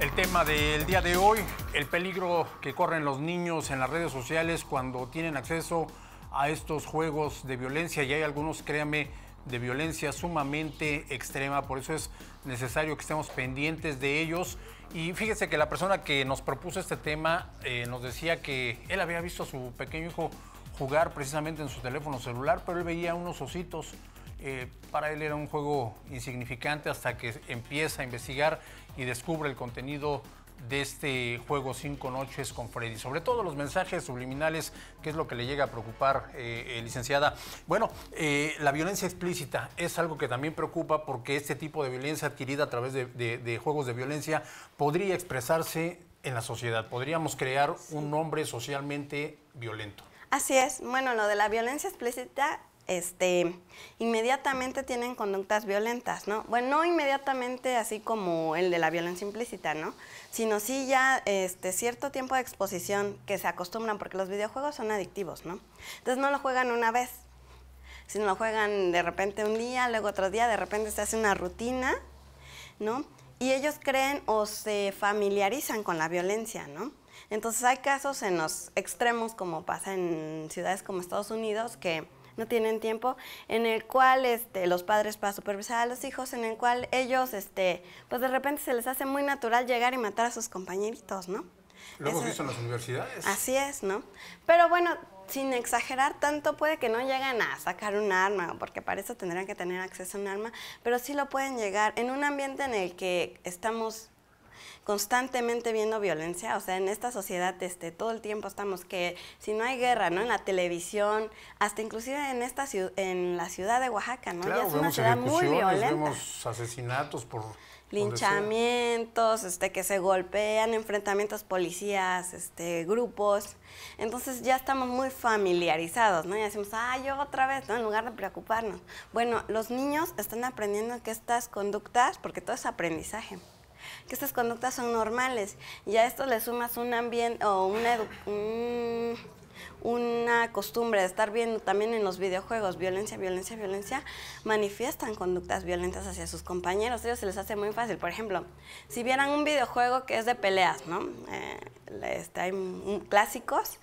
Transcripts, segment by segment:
El tema del día de hoy, el peligro que corren los niños en las redes sociales cuando tienen acceso a estos juegos de violencia y hay algunos, créame, de violencia sumamente extrema, por eso es necesario que estemos pendientes de ellos. Y fíjese que la persona que nos propuso este tema eh, nos decía que él había visto a su pequeño hijo jugar precisamente en su teléfono celular, pero él veía unos ositos eh, para él era un juego insignificante hasta que empieza a investigar y descubre el contenido de este juego Cinco Noches con Freddy, sobre todo los mensajes subliminales, que es lo que le llega a preocupar, eh, eh, licenciada. Bueno, la violencia explícita es algo que también preocupa porque este tipo de violencia adquirida a través de, juegos de violencia podría expresarse en la sociedad, podríamos crear un hombre socialmente violento. Así es, bueno, lo de la violencia explícita este, inmediatamente tienen conductas violentas, ¿no? Bueno, no inmediatamente así como el de la violencia implícita, ¿no? Sino sí ya este, cierto tiempo de exposición que se acostumbran, porque los videojuegos son adictivos, ¿no? Entonces no lo juegan una vez, sino lo juegan de repente un día, luego otro día, de repente se hace una rutina, ¿no? Y ellos creen o se familiarizan con la violencia, ¿no? Entonces hay casos en los extremos, como pasa en ciudades como Estados Unidos, que no tienen tiempo, en el cual este, los padres para supervisar a los hijos, en el cual ellos, este, pues de repente se les hace muy natural llegar y matar a sus compañeritos, ¿no? Lo hemos visto en las universidades. Así es, ¿no? Pero bueno, sin exagerar tanto, puede que no lleguen a sacar un arma, porque para eso tendrían que tener acceso a un arma, pero sí lo pueden llegar en un ambiente en el que estamos constantemente viendo violencia, o sea, en esta sociedad este, todo el tiempo estamos que si no hay guerra, ¿no? En la televisión, hasta inclusive en esta en la ciudad de Oaxaca, ¿no? ya es una ciudad muy violenta. Vemos asesinatos por linchamientos, este, que se golpean, enfrentamientos policías, este, grupos. Entonces ya estamos muy familiarizados, ¿no? Y decimos, ah, yo otra vez, ¿no? En lugar de preocuparnos. Bueno, los niños están aprendiendo que estas conductas, porque todo es aprendizaje que estas conductas son normales. Y a esto le sumas un ambiente o una, una costumbre de estar viendo también en los videojuegos violencia, violencia, violencia, manifiestan conductas violentas hacia sus compañeros. A ellos se les hace muy fácil. Por ejemplo, si vieran un videojuego que es de peleas, ¿no? Eh, este, hay clásicos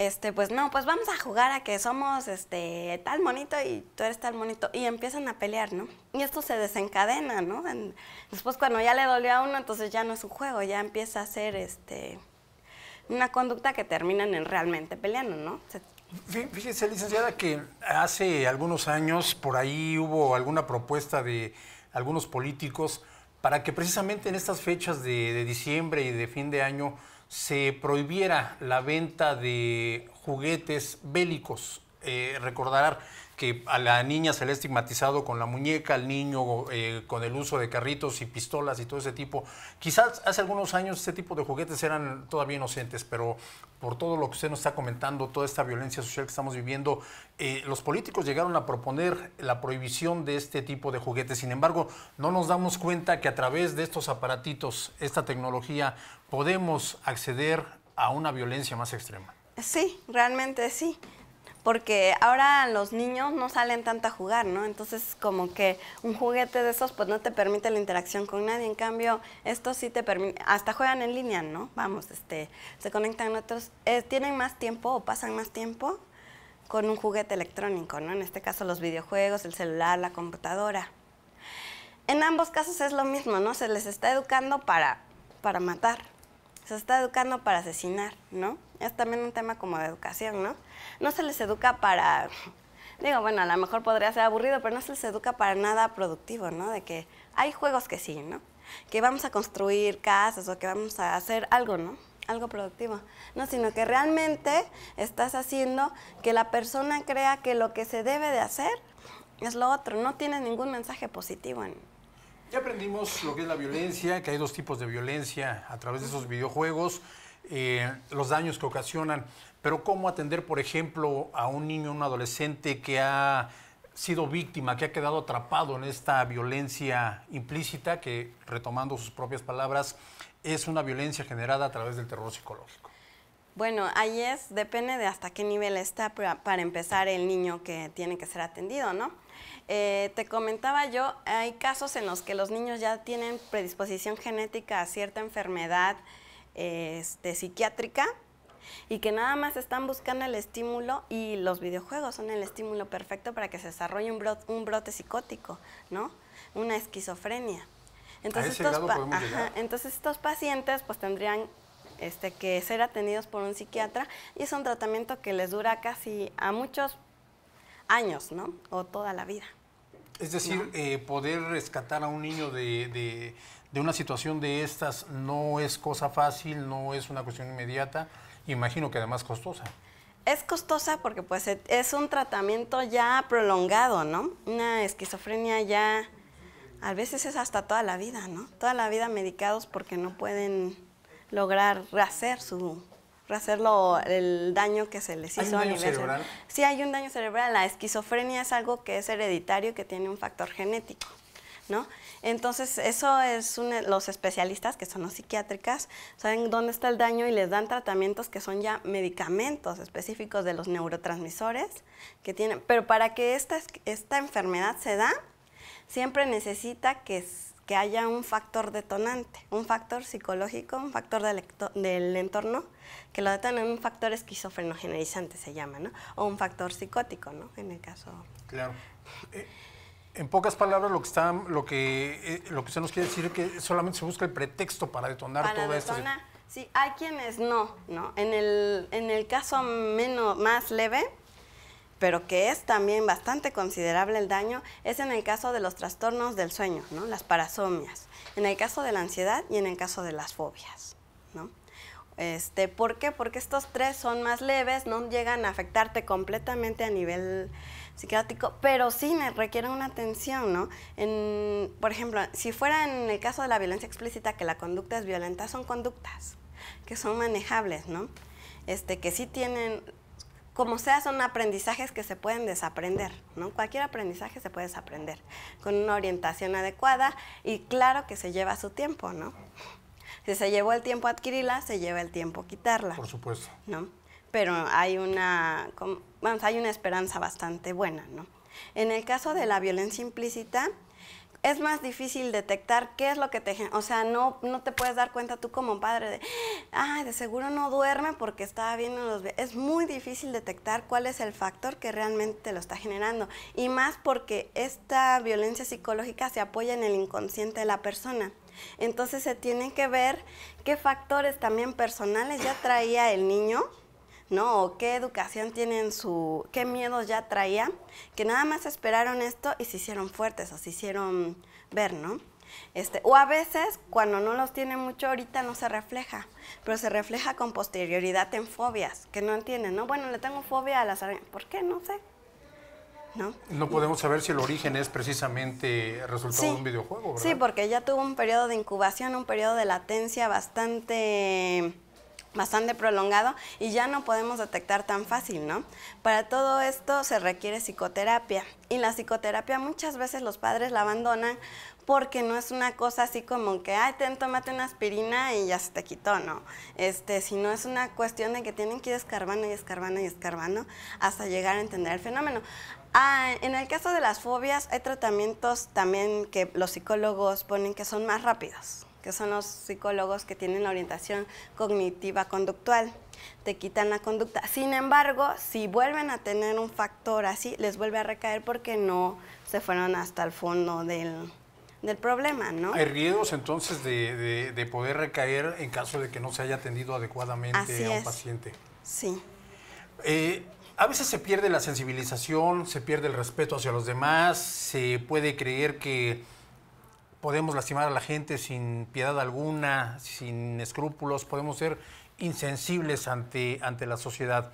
este, pues no, pues vamos a jugar a que somos este, tal monito y tú eres tal monito. Y empiezan a pelear, ¿no? Y esto se desencadena, ¿no? después cuando ya le dolió a uno, entonces ya no es un juego, ya empieza a ser este, una conducta que terminan en realmente peleando, ¿no? Fíjese, licenciada, que hace algunos años por ahí hubo alguna propuesta de algunos políticos para que precisamente en estas fechas de diciembre y de fin de año se prohibiera la venta de juguetes bélicos. Eh, recordarán, que a la niña se le ha estigmatizado con la muñeca, al niño eh, con el uso de carritos y pistolas y todo ese tipo. Quizás hace algunos años este tipo de juguetes eran todavía inocentes, pero por todo lo que usted nos está comentando, toda esta violencia social que estamos viviendo, eh, los políticos llegaron a proponer la prohibición de este tipo de juguetes. Sin embargo, no nos damos cuenta que a través de estos aparatitos, esta tecnología, podemos acceder a una violencia más extrema. Sí, realmente sí porque ahora los niños no salen tanto a jugar, ¿no? Entonces como que un juguete de esos pues no te permite la interacción con nadie, en cambio esto sí te permite, hasta juegan en línea, ¿no? Vamos, este, se conectan otros, eh, tienen más tiempo o pasan más tiempo con un juguete electrónico, ¿no? En este caso los videojuegos, el celular, la computadora. En ambos casos es lo mismo, ¿no? Se les está educando para, para matar se está educando para asesinar, ¿no? Es también un tema como de educación, ¿no? No se les educa para, digo, bueno, a lo mejor podría ser aburrido, pero no se les educa para nada productivo, ¿no? De que hay juegos que sí, ¿no? Que vamos a construir casas o que vamos a hacer algo, ¿no? algo productivo, no, sino que realmente estás haciendo que la persona crea que lo que se debe de hacer es lo otro, no tiene ningún mensaje positivo en, ya aprendimos lo que es la violencia, que hay dos tipos de violencia a través de esos videojuegos, eh, los daños que ocasionan, pero cómo atender, por ejemplo, a un niño, un adolescente que ha sido víctima, que ha quedado atrapado en esta violencia implícita, que retomando sus propias palabras, es una violencia generada a través del terror psicológico. Bueno, ahí es, depende de hasta qué nivel está para empezar el niño que tiene que ser atendido, ¿no? Eh, te comentaba yo, hay casos en los que los niños ya tienen predisposición genética a cierta enfermedad este, psiquiátrica y que nada más están buscando el estímulo y los videojuegos son el estímulo perfecto para que se desarrolle un, brote, un brote psicótico, ¿no? Una esquizofrenia. Entonces, estos entonces estos pacientes pues tendrían este, que ser atendidos por un psiquiatra y es un tratamiento que les dura casi a muchos años, ¿no? O toda la vida. Es decir, eh, poder rescatar a un niño de, de, de, una situación de estas no es cosa fácil, no es una cuestión inmediata, imagino que además costosa. Es costosa porque pues e, es un tratamiento ya prolongado, ¿no? Una esquizofrenia ya, a veces es hasta toda la vida, ¿no? Toda la vida medicados porque no pueden lograr rehacer su, hacerlo el daño que se les hizo ¿Hay un cerebral? Sí, hay un daño cerebral. La esquizofrenia es algo que es hereditario que tiene un factor genético, ¿no? Entonces, eso es un, los especialistas, que son los psiquiátricas, saben dónde está el daño y les dan tratamientos que son ya medicamentos específicos de los neurotransmisores que tienen. Pero para que esta, esta enfermedad se da, siempre necesita que que haya un factor detonante, un factor psicológico, un factor del, del entorno que lo detonen, un factor esquizofrenogenerizante se llama, ¿no? O un factor psicótico, ¿no? En el caso... Claro. Eh, en pocas palabras, lo que, está, lo, que, eh, lo que usted nos quiere decir es que solamente se busca el pretexto para detonar todo esto. Sí, hay quienes no, ¿no? En el, en el caso menos, más leve, pero que es también bastante considerable el daño, es en el caso de los trastornos del sueño, las parasomias, en el caso de la ansiedad y en el caso de las fobias. ¿no? Este, ¿Por qué? Porque estos tres son más leves, no llegan a afectarte completamente a nivel psiquiátrico, pero sí requieren una atención, ¿no? por ejemplo, si fuera en el caso de la violencia explícita que la conducta es violenta, son conductas que son manejables, ¿no? Este, que sí tienen como sea, son aprendizajes que se pueden desaprender, ¿no? Cualquier aprendizaje se puede desaprender con una orientación adecuada y claro que se lleva su tiempo, ¿no? Si se llevó el tiempo adquirirla, se lleva el tiempo quitarla. Por supuesto. ¿No? Pero hay una, vamos, hay una esperanza bastante buena, ¿no? En el caso de la violencia implícita, es más difícil detectar qué es lo que te... O sea, no, no te puedes dar cuenta tú como padre de, ay, de seguro no duerme porque estaba viendo los... Es muy difícil detectar cuál es el factor que realmente te lo está generando. Y más porque esta violencia psicológica se apoya en el inconsciente de la persona. Entonces se tiene que ver qué factores también personales ya traía el niño ¿no? O qué educación tienen su, qué miedos ya traía, que nada más esperaron esto y se hicieron fuertes o se hicieron ver, ¿no? Este, o a veces, cuando no los tiene mucho, ahorita no se refleja, pero se refleja con posterioridad en fobias, que no entienden, ¿no? Bueno, le tengo fobia a las arañas. ¿Por qué? No sé. ¿No? ¿no? podemos saber si el origen es precisamente resultado de un videojuego, ¿verdad? Sí, porque ya tuvo un periodo de incubación, un periodo de latencia bastante bastante prolongado y ya no podemos detectar tan fácil, ¿no? Para todo esto se requiere psicoterapia y la psicoterapia muchas veces los padres la abandonan porque no es una cosa así como que, ay, ten, tómate una aspirina y ya se te quitó, ¿no? Este, sino es una cuestión de que tienen que ir escarbando y escarbando y escarbando hasta llegar a entender el fenómeno. Ah, en el caso de las fobias hay tratamientos también que los psicólogos ponen que son más rápidos, que son los psicólogos que tienen la orientación cognitiva conductual. Te quitan la conducta. Sin embargo, si vuelven a tener un factor así, les vuelve a recaer porque no se fueron hasta el fondo del, problema, ¿no? Hay riesgos entonces de, de, poder recaer en caso de que no se haya atendido adecuadamente a un paciente. Sí. Eh, a veces se pierde la sensibilización, se pierde el respeto hacia los demás, se puede creer que podemos lastimar a la gente sin piedad alguna, sin escrúpulos, podemos ser insensibles ante, ante la sociedad.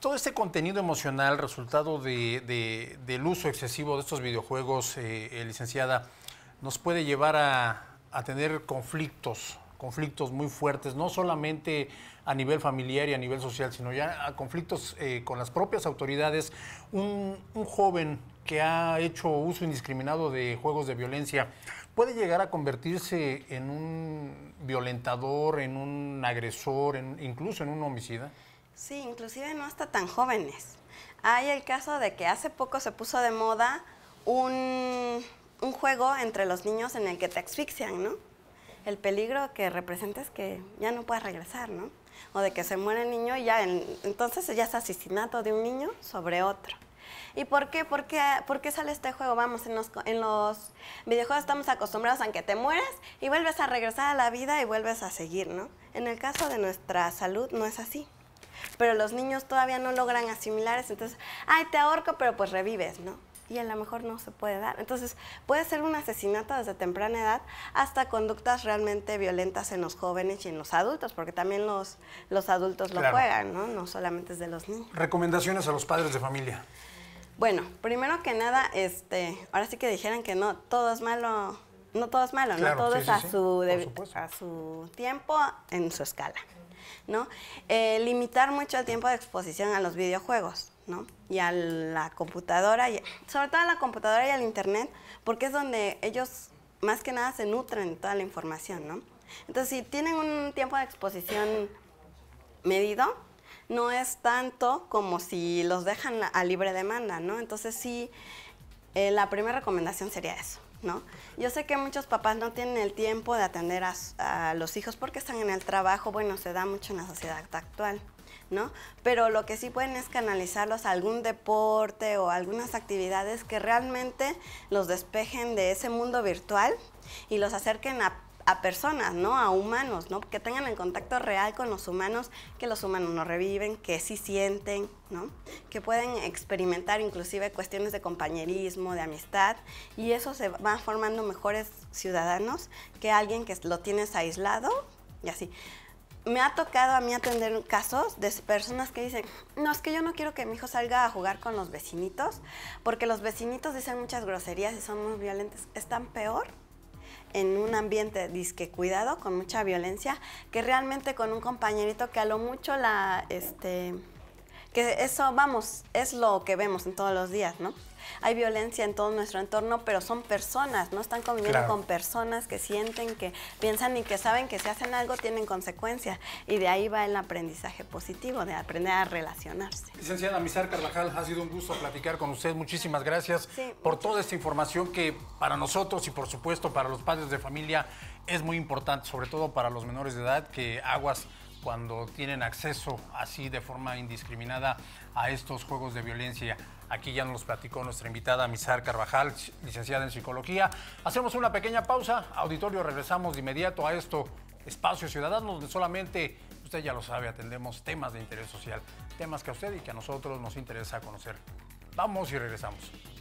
todo este contenido emocional, resultado del uso excesivo de estos videojuegos, eh, eh, licenciada, nos puede llevar a, a tener conflictos, conflictos muy fuertes, no solamente a nivel familiar y a nivel social, sino ya a conflictos eh, con las propias autoridades. Un, joven que ha hecho uso indiscriminado de juegos de violencia puede llegar a convertirse en un violentador, en un agresor, incluso en un homicida. Sí, inclusive no hasta tan jóvenes. Hay el caso de que hace poco se puso de moda un, juego entre los niños en el que te asfixian, ¿no? El peligro que representa es que ya no puedas regresar, ¿no? o de que se muere el niño y ya, entonces ya es asesinato de un niño sobre otro. ¿Y por qué? ¿Por qué, por sale este juego? Vamos, en los, en los videojuegos estamos acostumbrados a que te mueres y vuelves a regresar a la vida y vuelves a seguir, ¿no? En el caso de nuestra salud no es así. Pero los niños todavía no logran asimilar eso, entonces, ay, te ahorco, pero pues revives, ¿no? y a lo mejor no se puede dar. Entonces puede ser un asesinato desde temprana edad hasta conductas realmente violentas en los jóvenes y en los adultos, porque también los, los adultos lo juegan, ¿no? No solamente es de los niños. Recomendaciones a los padres de familia. Bueno, primero que nada, este, ahora sí que dijeran que no todo es malo, no todo es malo, no todo es a, su a su tiempo, en su escala. ¿no? Eh, limitar mucho el tiempo de exposición a los videojuegos. ¿no? Y a la computadora, sobre todo a la computadora y al internet, porque es donde ellos más que nada se nutren de toda la información, ¿no? Entonces, si tienen un tiempo de exposición medido, no es tanto como si los dejan a libre demanda, ¿no? Entonces, sí, eh, la primera recomendación sería eso. ¿No? Yo sé que muchos papás no tienen el tiempo de atender a, los hijos porque están en el trabajo, bueno, se da mucho en la sociedad actual. Pero lo que sí pueden es canalizarlos a algún deporte o algunas actividades que realmente los despejen de ese mundo virtual y los acerquen a personas, ¿no? A humanos, Que tengan el contacto real con los humanos, que los humanos no reviven, que sí sienten, Que pueden experimentar inclusive cuestiones de compañerismo, de amistad, y eso se va formando mejores ciudadanos que alguien que lo tienes aislado y así me ha tocado a mí atender casos de personas que dicen, no, es que yo no quiero que mi hijo salga a jugar con los vecinitos, porque los vecinitos dicen muchas groserías y son muy violentos. Están peor en un ambiente disque cuidado, con mucha violencia, que realmente con un compañerito que a lo mucho la, este, que eso, vamos, es lo que vemos en todos los días, ¿no? hay violencia en todo nuestro entorno, pero son personas, no están conviviendo con personas que sienten, que piensan y que saben que si hacen algo tienen consecuencias. Y de ahí va el aprendizaje positivo, de aprender a relacionarse. Licenciada Mizar Carvajal, ha sido un gusto platicar con usted. Muchísimas gracias por toda esta información que para nosotros y por supuesto para los padres de familia es muy importante, sobre todo para los menores de edad, que aguas cuando tienen acceso así de forma indiscriminada a estos juegos de violencia. Aquí ya nos platicó nuestra invitada Mizar Carvajal, licenciada en psicología. Hacemos una pequeña pausa. Auditorio, regresamos de inmediato a esto. Espacio Ciudadano, donde solamente, usted ya lo sabe, atendemos temas de interés social, temas que a usted y que a nosotros nos interesa conocer. Vamos y regresamos.